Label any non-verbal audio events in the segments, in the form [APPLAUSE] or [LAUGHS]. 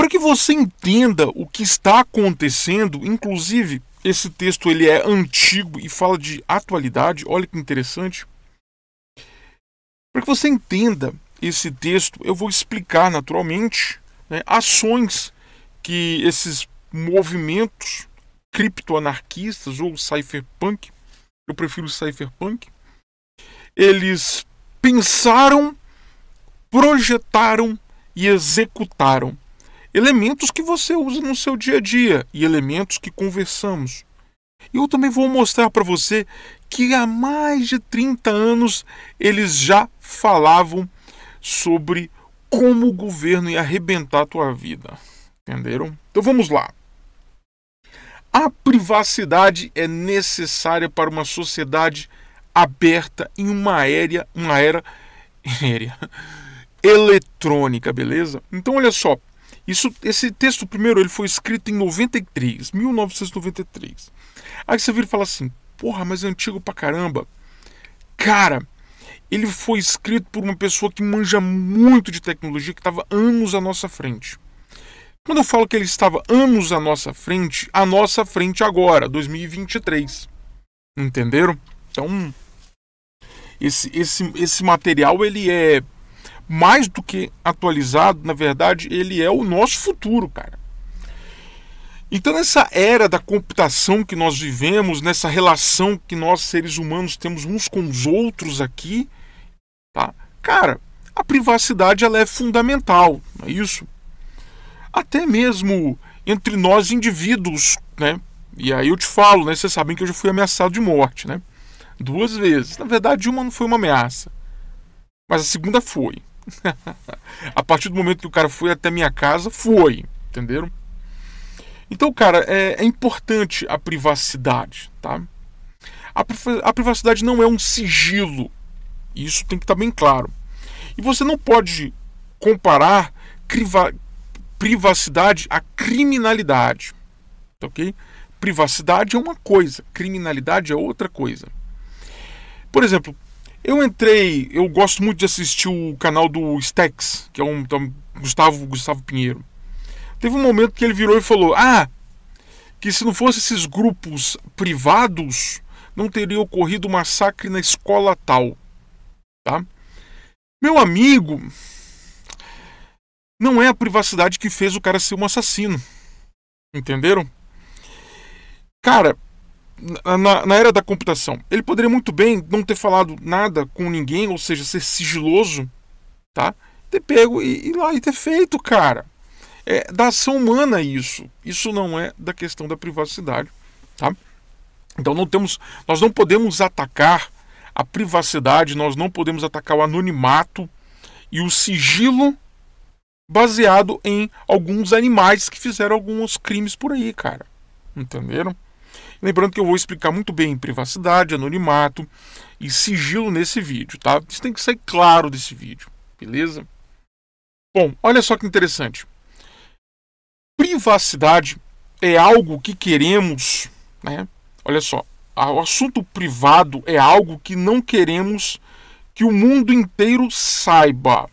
Para que você entenda o que está acontecendo, inclusive esse texto ele é antigo e fala de atualidade, olha que interessante. Para que você entenda esse texto, eu vou explicar naturalmente né, ações que esses movimentos criptoanarquistas ou cypherpunk, eu prefiro cypherpunk, eles pensaram, projetaram e executaram elementos que você usa no seu dia a dia e elementos que conversamos. Eu também vou mostrar para você que há mais de 30 anos eles já falavam sobre como o governo ia arrebentar a tua vida. Entenderam? Então vamos lá. A privacidade é necessária para uma sociedade aberta em uma era, uma era, [LAUGHS] era eletrônica, beleza? Então olha só, isso, esse texto primeiro ele foi escrito em 93, 1993. Aí você vira e fala assim, porra, mas é antigo pra caramba. Cara, ele foi escrito por uma pessoa que manja muito de tecnologia, que estava anos à nossa frente. Quando eu falo que ele estava anos à nossa frente, à nossa frente agora, 2023. Entenderam? Então, esse, esse, esse material ele é mais do que atualizado, na verdade, ele é o nosso futuro, cara. Então, nessa era da computação que nós vivemos, nessa relação que nós seres humanos temos uns com os outros aqui, tá? Cara, a privacidade ela é fundamental, não é isso? Até mesmo entre nós indivíduos, né? E aí eu te falo, né? Vocês sabem que eu já fui ameaçado de morte, né? Duas vezes. Na verdade, uma não foi uma ameaça, mas a segunda foi. [LAUGHS] a partir do momento que o cara foi até minha casa, foi, entenderam? Então, cara, é, é importante a privacidade, tá? A, a, privacidade não é um sigilo. Isso tem que estar tá bem claro. E você não pode comparar criva, privacidade à criminalidade, tá ok? Privacidade é uma coisa, criminalidade é outra coisa. Por exemplo, eu entrei, eu gosto muito de assistir o canal do Stex, que é um, tá um Gustavo, Gustavo Pinheiro. Teve um momento que ele virou e falou: "Ah, que se não fosse esses grupos privados, não teria ocorrido o massacre na escola tal". Tá? Meu amigo, não é a privacidade que fez o cara ser um assassino. Entenderam? Cara, na, na, era da computação. Ele poderia muito bem não ter falado nada com ninguém, ou seja, ser sigiloso, tá? Ter pego e, e lá e ter feito, cara. É da ação humana isso. Isso não é da questão da privacidade, tá? Então não temos, nós não podemos atacar a privacidade, nós não podemos atacar o anonimato e o sigilo baseado em alguns animais que fizeram alguns crimes por aí, cara. Entenderam? Lembrando que eu vou explicar muito bem privacidade, anonimato e sigilo nesse vídeo, tá? Isso tem que sair claro desse vídeo, beleza? Bom, olha só que interessante. Privacidade é algo que queremos, né? Olha só, o assunto privado é algo que não queremos que o mundo inteiro saiba.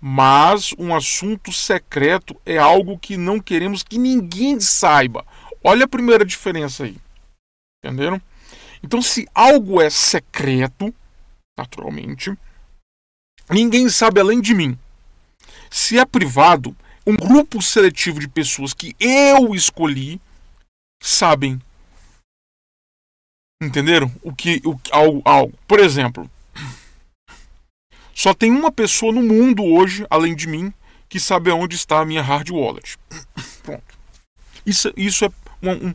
Mas um assunto secreto é algo que não queremos que ninguém saiba. Olha a primeira diferença aí. Entenderam? Então, se algo é secreto, naturalmente, ninguém sabe além de mim. Se é privado, um grupo seletivo de pessoas que eu escolhi sabem. Entenderam? O que, o, algo, algo. Por exemplo, só tem uma pessoa no mundo hoje, além de mim, que sabe onde está a minha hard wallet. Pronto. Isso, isso é um,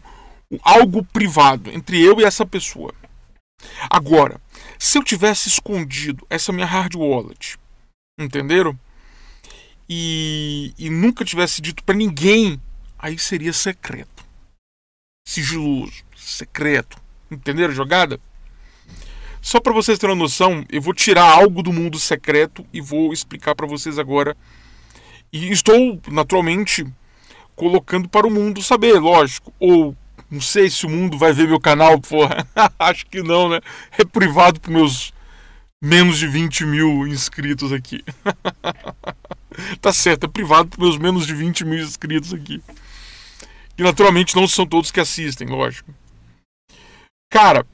um, algo privado entre eu e essa pessoa. Agora, se eu tivesse escondido essa minha hard wallet, entenderam? E, e nunca tivesse dito para ninguém, aí seria secreto. Sigiloso, secreto. Entenderam a jogada? Só para vocês terem uma noção, eu vou tirar algo do mundo secreto e vou explicar para vocês agora. E estou naturalmente colocando para o mundo saber, lógico. Ou não sei se o mundo vai ver meu canal, porra. [LAUGHS] Acho que não, né? É privado para meus menos de 20 mil inscritos aqui. [LAUGHS] tá certo, é privado para meus menos de 20 mil inscritos aqui. E naturalmente não são todos que assistem, lógico. Cara,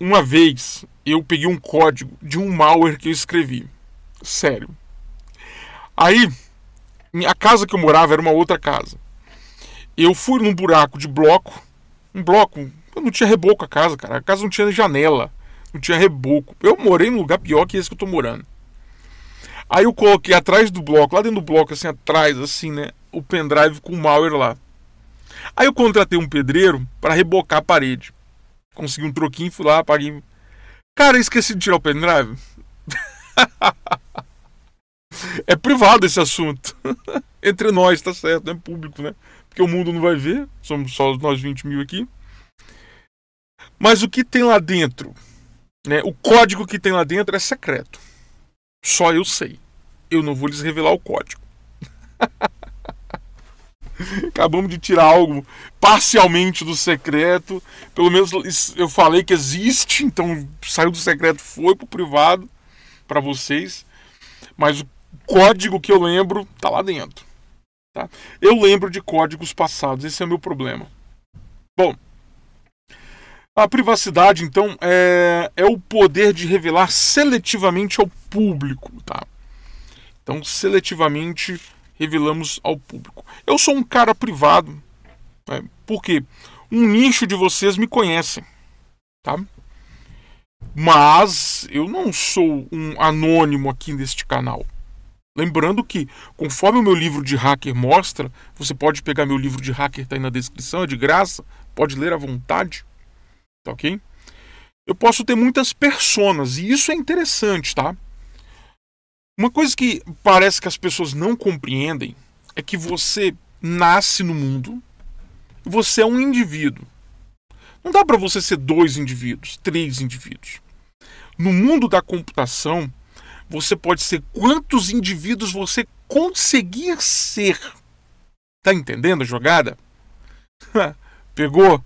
uma vez eu peguei um código de um malware que eu escrevi. Sério. Aí, a casa que eu morava era uma outra casa eu fui num buraco de bloco, um bloco, eu não tinha reboco a casa, cara. A casa não tinha janela, não tinha reboco. Eu morei num lugar pior que esse que eu tô morando. Aí eu coloquei atrás do bloco, lá dentro do bloco, assim, atrás, assim, né? O pendrive com o malware lá. Aí eu contratei um pedreiro para rebocar a parede. Consegui um troquinho, fui lá, paguei. Cara, esqueci de tirar o pendrive. [LAUGHS] é privado esse assunto. [LAUGHS] Entre nós, tá certo, não é público, né? porque o mundo não vai ver, somos só nós 20 mil aqui. Mas o que tem lá dentro, né, o código que tem lá dentro é secreto. Só eu sei. Eu não vou lhes revelar o código. [LAUGHS] Acabamos de tirar algo parcialmente do secreto. Pelo menos eu falei que existe, então saiu do secreto, foi para o privado para vocês. Mas o código que eu lembro está lá dentro. Tá? Eu lembro de códigos passados, esse é o meu problema. Bom, a privacidade, então, é, é o poder de revelar seletivamente ao público. Tá? Então, seletivamente revelamos ao público. Eu sou um cara privado, né? porque um nicho de vocês me conhecem. Tá? Mas eu não sou um anônimo aqui neste canal. Lembrando que, conforme o meu livro de hacker mostra, você pode pegar meu livro de hacker, tá aí na descrição, é de graça, pode ler à vontade, tá ok? Eu posso ter muitas personas, e isso é interessante, tá? Uma coisa que parece que as pessoas não compreendem é que você nasce no mundo, você é um indivíduo. Não dá para você ser dois indivíduos, três indivíduos. No mundo da computação, você pode ser quantos indivíduos você conseguir ser. Tá entendendo a jogada? [LAUGHS] Pegou?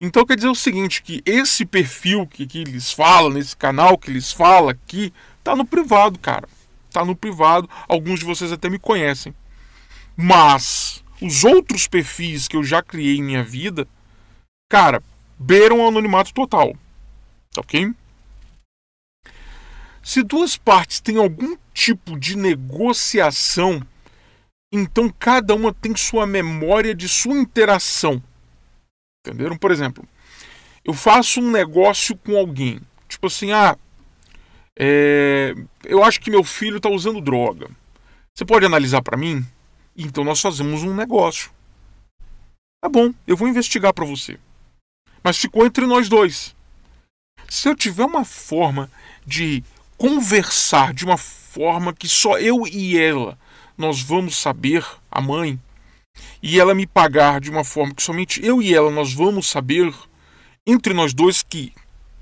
Então quer dizer o seguinte, que esse perfil que, que eles falam, nesse canal que eles falam aqui, tá no privado, cara. Tá no privado, alguns de vocês até me conhecem. Mas os outros perfis que eu já criei em minha vida, cara, beiram o anonimato total. Tá ok? Se duas partes têm algum tipo de negociação, então cada uma tem sua memória de sua interação. Entenderam? Por exemplo, eu faço um negócio com alguém. Tipo assim, ah, é, eu acho que meu filho está usando droga. Você pode analisar para mim? Então nós fazemos um negócio. Tá bom, eu vou investigar para você. Mas ficou entre nós dois. Se eu tiver uma forma de conversar de uma forma que só eu e ela nós vamos saber, a mãe, e ela me pagar de uma forma que somente eu e ela nós vamos saber, entre nós dois que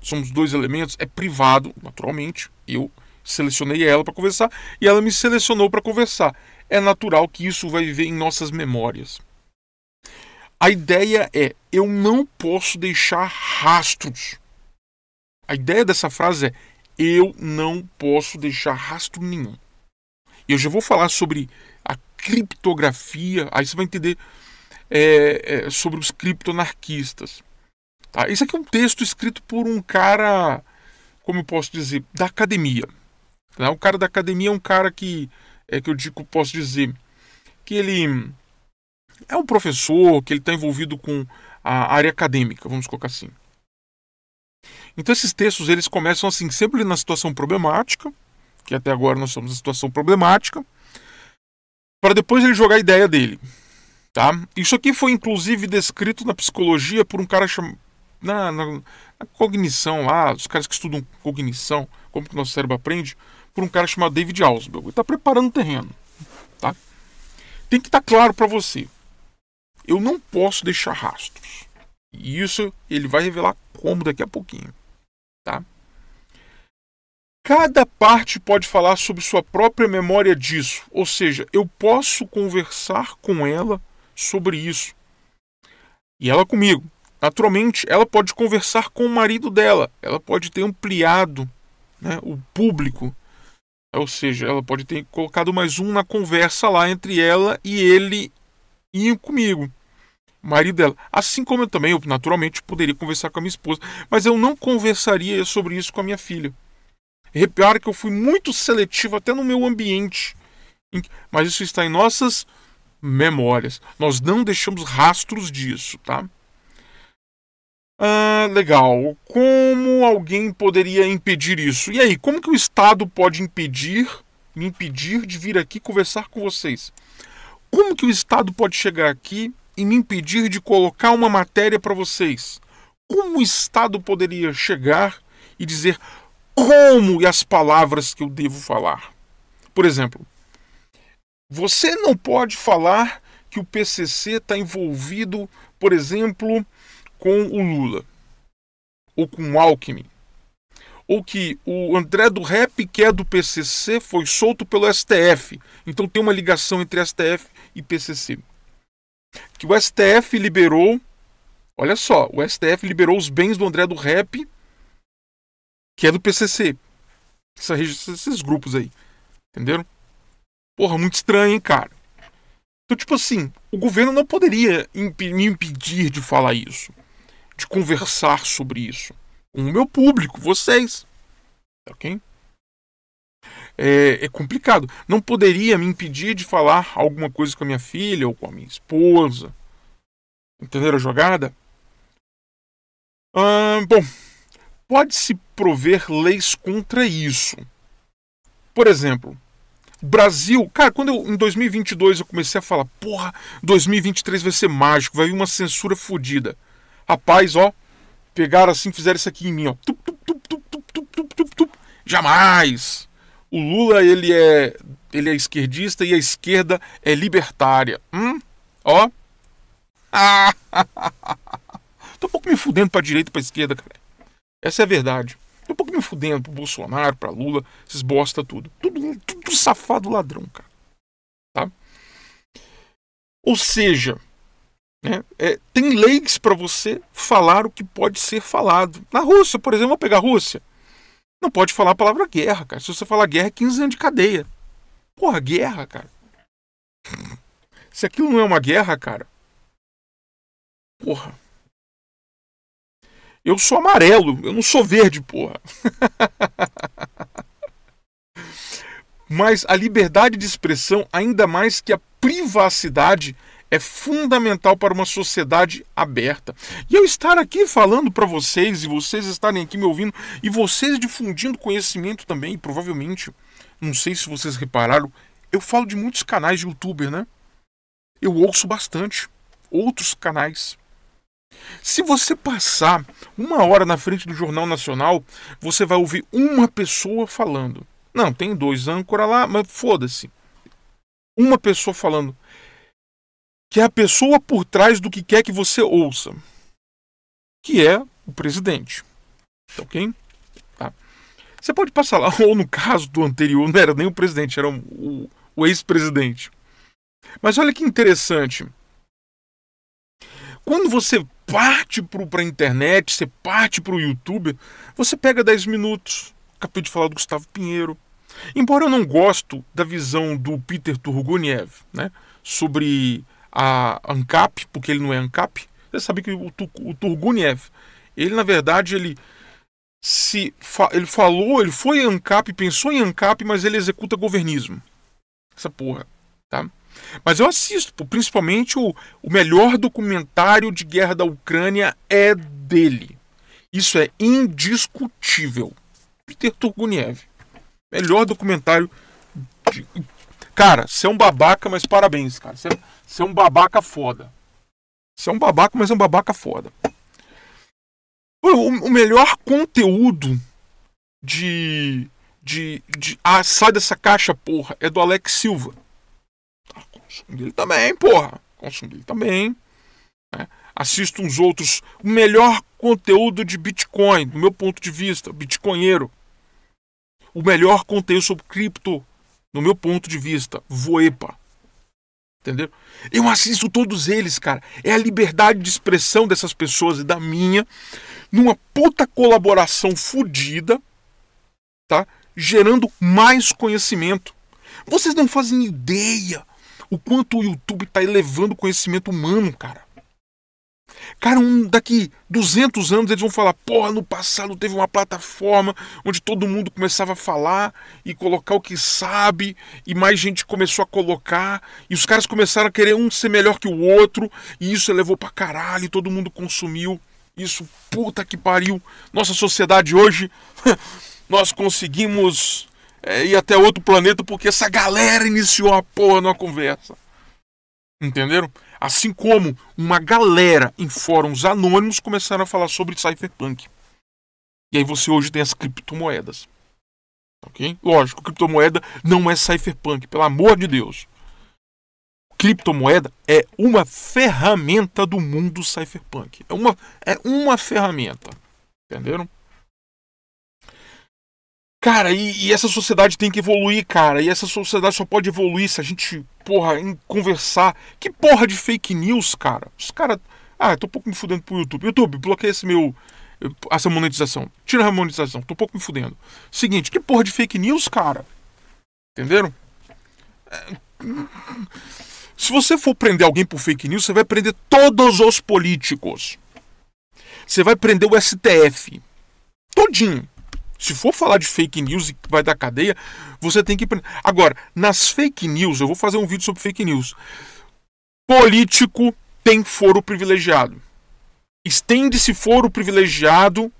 somos dois elementos, é privado, naturalmente. Eu selecionei ela para conversar e ela me selecionou para conversar. É natural que isso vai viver em nossas memórias. A ideia é: eu não posso deixar rastros. A ideia dessa frase é: eu não posso deixar rastro nenhum. Eu já vou falar sobre a criptografia, aí você vai entender é, é, sobre os criptonarquistas. Tá? Esse aqui é um texto escrito por um cara, como eu posso dizer, da academia. Tá? O cara da academia é um cara que, é que eu digo, posso dizer, que ele é um professor, que ele está envolvido com a área acadêmica, vamos colocar assim. Então esses textos eles começam assim, sempre na situação problemática, que até agora nós estamos na situação problemática, para depois ele jogar a ideia dele, tá? Isso aqui foi inclusive descrito na psicologia por um cara chamado na, na, na, cognição lá, os caras que estudam cognição, como que o nosso cérebro aprende, por um cara chamado David Ausberg. Ele está preparando o terreno, tá? Tem que estar tá claro para você. Eu não posso deixar rastros. E isso ele vai revelar como daqui a pouquinho, tá? Cada parte pode falar sobre sua própria memória disso, ou seja, eu posso conversar com ela sobre isso. E ela comigo. Naturalmente, ela pode conversar com o marido dela, ela pode ter ampliado né, o público, ou seja, ela pode ter colocado mais um na conversa lá entre ela e ele e comigo marido dela. Assim como eu também, eu, naturalmente, poderia conversar com a minha esposa, mas eu não conversaria sobre isso com a minha filha. Repara que eu fui muito seletivo até no meu ambiente. Mas isso está em nossas memórias. Nós não deixamos rastros disso, tá? Ah, legal. Como alguém poderia impedir isso? E aí, como que o Estado pode impedir, me impedir de vir aqui conversar com vocês? Como que o Estado pode chegar aqui e me impedir de colocar uma matéria para vocês. Como o Estado poderia chegar e dizer como e as palavras que eu devo falar? Por exemplo, você não pode falar que o PCC está envolvido, por exemplo, com o Lula ou com o Alckmin. Ou que o André do Rap, que é do PCC, foi solto pelo STF. Então tem uma ligação entre STF e PCC que o STF liberou. Olha só, o STF liberou os bens do André do Rap, que é do PCC. Essa, esses grupos aí. Entenderam? Porra, muito estranho, hein, cara? Então, tipo assim, o governo não poderia imp me impedir de falar isso, de conversar sobre isso com o meu público, vocês. Tá ok? é, é, complicado. Não poderia me impedir de falar alguma coisa com a minha filha ou com a minha esposa. Entenderam a jogada? Hum, bom, pode-se prover leis contra isso. Por exemplo, Brasil, cara, quando eu, em 2022 eu comecei a falar, porra, 2023 vai ser mágico, vai vir uma censura fodida. Rapaz, ó, pegaram assim, fizeram isso aqui em mim, ó. Tup, tup, tup, Jamais! o Lula ele é, ele é esquerdista e a esquerda é libertária. Hum? Ó. Ah. [LAUGHS] Tô um pouco me fudendo pra direita e pra esquerda, cara. Essa é a verdade. Tô um pouco me fudendo pro Bolsonaro, pra Lula, esses bosta tudo. Tudo, tudo safado ladrão, cara. Tá? Ou seja, né, é, tem leis para você falar o que pode ser falado. Na Rússia, por exemplo, vou pegar a Rússia. Não pode falar a palavra guerra, cara. Se você falar guerra, é 15 anos de cadeia. Porra, guerra, cara. Se aquilo não é uma guerra, cara. Porra. Eu sou amarelo, eu não sou verde, porra. [LAUGHS] Mas a liberdade de expressão, ainda mais que a privacidade, é fundamental para uma sociedade aberta. E eu estar aqui falando para vocês, e vocês estarem aqui me ouvindo, e vocês difundindo conhecimento também, provavelmente, não sei se vocês repararam, eu falo de muitos canais de youtuber, né? Eu ouço bastante outros canais. Se você passar uma hora na frente do Jornal Nacional, você vai ouvir uma pessoa falando. Não, tem dois âncora lá, mas foda-se. Uma pessoa falando que é a pessoa por trás do que quer que você ouça, que é o presidente. Tá ok? Tá. Você pode passar lá, [LAUGHS] ou no caso do anterior, não era nem o presidente, era o, o ex-presidente. Mas olha que interessante. Quando você parte para a internet, você parte para o YouTube, você pega 10 minutos. Acabei de falar do Gustavo Pinheiro. Embora eu não gosto da visão do Peter Turguniev né, sobre a ANCAP, porque ele não é ANCAP. Você sabe que o, o Turguniev, ele na verdade, ele se ele falou, ele foi ANCAP, pensou em ANCAP, mas ele executa governismo. Essa porra, tá? Mas eu assisto, principalmente o, o melhor documentário de guerra da Ucrânia é dele. Isso é indiscutível. Peter Turguniev. Melhor documentário de Cara, você é um babaca, mas parabéns, cara. É, você, é um babaca foda. Você é um babaca, mas é um babaca foda. O, o melhor conteúdo de, de, de. Ah, sai dessa caixa, porra, é do Alex Silva. Ah, consumo dele também, porra. Consumo dele também. Né? Assisto uns outros. O melhor conteúdo de Bitcoin, do meu ponto de vista, Bitcoinheiro. O melhor conteúdo sobre cripto no meu ponto de vista, voepa. Entendeu? Eu assisto todos eles, cara. É a liberdade de expressão dessas pessoas e da minha, numa puta colaboração fodida, tá? Gerando mais conhecimento. Vocês não fazem ideia o quanto o YouTube está elevando o conhecimento humano, cara. Cara, um, daqui 200 anos eles vão falar: porra, no passado teve uma plataforma onde todo mundo começava a falar e colocar o que sabe, e mais gente começou a colocar, e os caras começaram a querer um ser melhor que o outro, e isso levou pra caralho, todo mundo consumiu. Isso, puta que pariu. Nossa sociedade hoje, [LAUGHS] nós conseguimos é, ir até outro planeta porque essa galera iniciou a porra na conversa. Entenderam? Assim como uma galera em fóruns anônimos começaram a falar sobre cypherpunk. E aí você hoje tem as criptomoedas. Ok? Lógico, criptomoeda não é cypherpunk, pelo amor de Deus. Criptomoeda é uma ferramenta do mundo cypherpunk. É uma, é uma ferramenta. Entenderam? Cara, e, e, essa sociedade tem que evoluir, cara. E essa sociedade só pode evoluir se a gente, porra, conversar. Que porra de fake news, cara? Os caras. Ah, tô um pouco me fudendo pro YouTube. YouTube, bloqueia esse meu. Essa monetização. Tira a monetização. Tô um pouco me fudendo. Seguinte, que porra de fake news, cara? Entenderam? É, se você for prender alguém por fake news, você vai prender todos os políticos. Você vai prender o STF. Todinho. Se for falar de fake news e vai dar cadeia, você tem que. Agora, nas fake news, eu vou fazer um vídeo sobre fake news. Político tem foro privilegiado. Estende-se foro privilegiado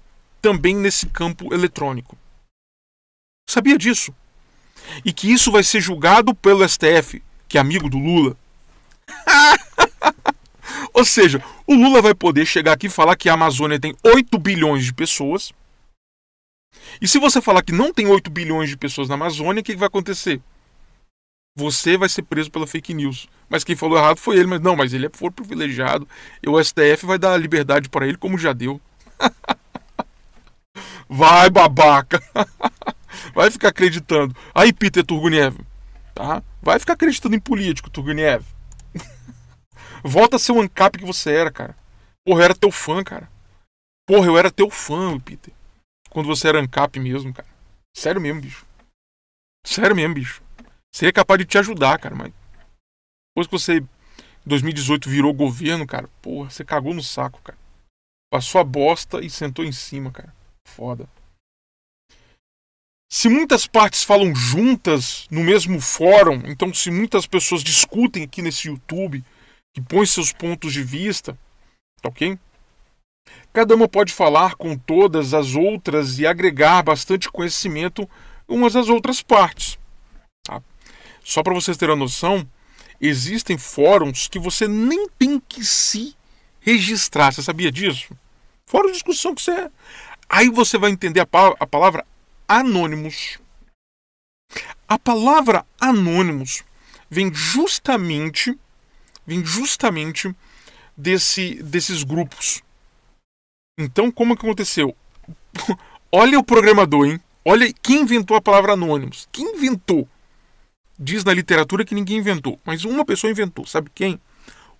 também nesse campo eletrônico. Sabia disso? E que isso vai ser julgado pelo STF, que é amigo do Lula. [LAUGHS] Ou seja, o Lula vai poder chegar aqui e falar que a Amazônia tem 8 bilhões de pessoas e se você falar que não tem 8 bilhões de pessoas na Amazônia, o que, que vai acontecer? Você vai ser preso pela fake news. Mas quem falou errado foi ele, mas não, mas ele é for privilegiado. E o STF vai dar liberdade para ele, como já deu. [LAUGHS] vai, babaca! [LAUGHS] vai ficar acreditando. Aí, Peter Turguniev, tá? Vai ficar acreditando em político, Turguniev. [LAUGHS] Volta a ser o ANCAP que você era, cara. Porra, eu era teu fã, cara. Porra, eu era teu fã, Peter quando você era ANCAP mesmo, cara. Sério mesmo, bicho. Sério mesmo, bicho. Seria capaz de te ajudar, cara, mas. Depois que você, em 2018, virou governo, cara, porra, você cagou no saco, cara. Passou a bosta e sentou em cima, cara. Foda. Se muitas partes falam juntas no mesmo fórum, então se muitas pessoas discutem aqui nesse YouTube e põem seus pontos de vista, tá ok? Cada uma pode falar com todas as outras e agregar bastante conhecimento umas às outras partes. Tá? Só para vocês terem a noção, existem fóruns que você nem tem que se registrar. Você sabia disso? Fórum de discussão que você é. Aí você vai entender a, pa a palavra anônimos. A palavra anônimos vem justamente, vem justamente desse, desses grupos então, como que aconteceu? [LAUGHS] Olha o programador, hein? Olha quem inventou a palavra anônimos. Quem inventou? Diz na literatura que ninguém inventou, mas uma pessoa inventou. Sabe quem?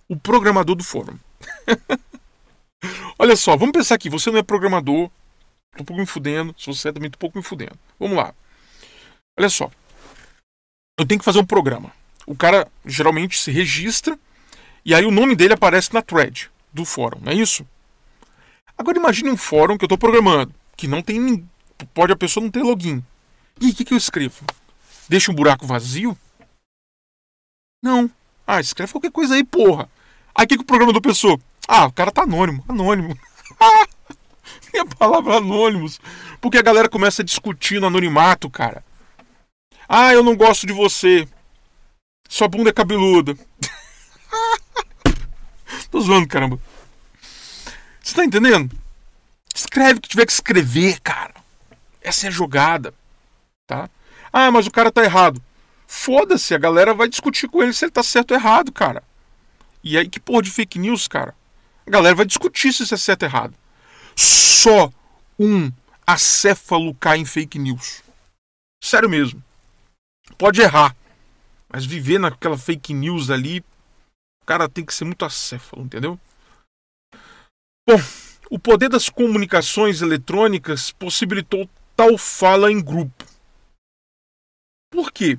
O programador do fórum. [LAUGHS] Olha só, vamos pensar aqui. Você não é programador. Tô um pouco me fudendo. Se você é, também tô um pouco me fudendo. Vamos lá. Olha só. Eu tenho que fazer um programa. O cara geralmente se registra e aí o nome dele aparece na thread do fórum, não é isso? Agora imagine um fórum que eu estou programando, que não tem. Pode a pessoa não ter login. E o que, que eu escrevo? Deixa um buraco vazio? Não. Ah, escreve qualquer coisa aí, porra. Aí o que, que o do pessoa. Ah, o cara tá anônimo. Anônimo. e [LAUGHS] a palavra anônimos. Porque a galera começa a discutir no anonimato, cara. Ah, eu não gosto de você. Sua bunda é cabeluda. [LAUGHS] Tô zoando, caramba. Você tá entendendo? Escreve o que tiver que escrever, cara. Essa é a jogada. Tá? Ah, mas o cara tá errado. Foda-se, a galera vai discutir com ele se ele tá certo ou errado, cara. E aí, que porra de fake news, cara? A galera vai discutir se isso é certo ou errado. Só um acéfalo cai em fake news. Sério mesmo. Pode errar. Mas viver naquela fake news ali, o cara tem que ser muito acéfalo, entendeu? Bom, o poder das comunicações eletrônicas possibilitou tal fala em grupo. Por quê?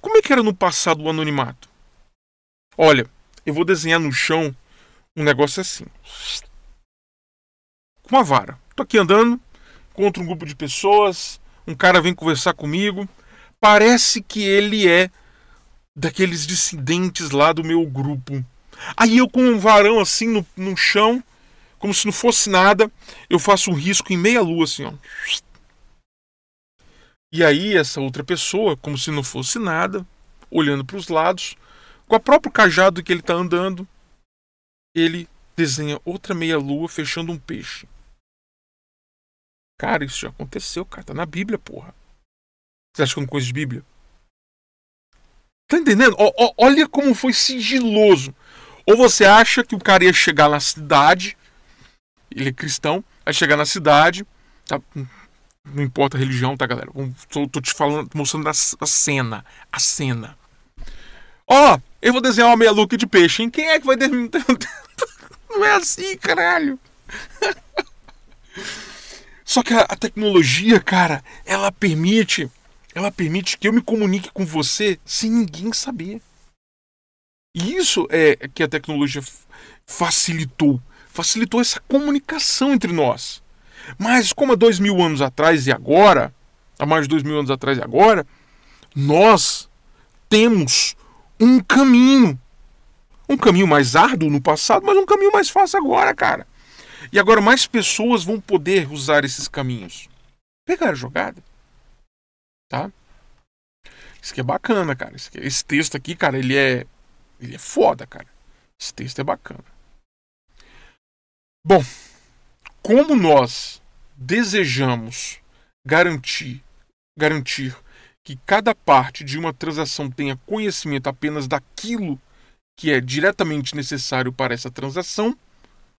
Como é que era no passado o anonimato? Olha, eu vou desenhar no chão um negócio assim. Com uma vara. Tô aqui andando, encontro um grupo de pessoas, um cara vem conversar comigo. Parece que ele é daqueles dissidentes lá do meu grupo. Aí eu com um varão assim no, no chão, como se não fosse nada, eu faço um risco em meia lua, assim, ó. E aí essa outra pessoa, como se não fosse nada, olhando para os lados, com o próprio cajado que ele está andando, ele desenha outra meia lua fechando um peixe. Cara, isso já aconteceu, cara. Tá na Bíblia, porra. Você acha que coisa de Bíblia? Tá entendendo? O, o, olha como foi sigiloso. Ou você acha que o cara ia chegar na cidade, ele é cristão, aí chegar na cidade, tá, não importa a religião, tá, galera? Tô, tô te falando, mostrando a, a, cena, a cena. Ó, oh, eu vou desenhar uma meia luca de peixe, hein? Quem é que vai desenhar? [LAUGHS] Não é assim, caralho. Só que a, a tecnologia, cara, ela permite, ela permite que eu me comunique com você sem ninguém saber. E isso é que a tecnologia facilitou facilitou essa comunicação entre nós. Mas como há dois mil anos atrás e agora, há mais de dois mil anos atrás e agora, nós temos um caminho. Um caminho mais árduo no passado, mas um caminho mais fácil agora, cara. E agora mais pessoas vão poder usar esses caminhos. Pegar a jogada. Tá? Isso aqui é bacana, cara. Esse, texto aqui, cara, ele é. Ele é foda, cara. Esse texto é bacana. Bom, como nós desejamos garantir, garantir que cada parte de uma transação tenha conhecimento apenas daquilo que é diretamente necessário para essa transação,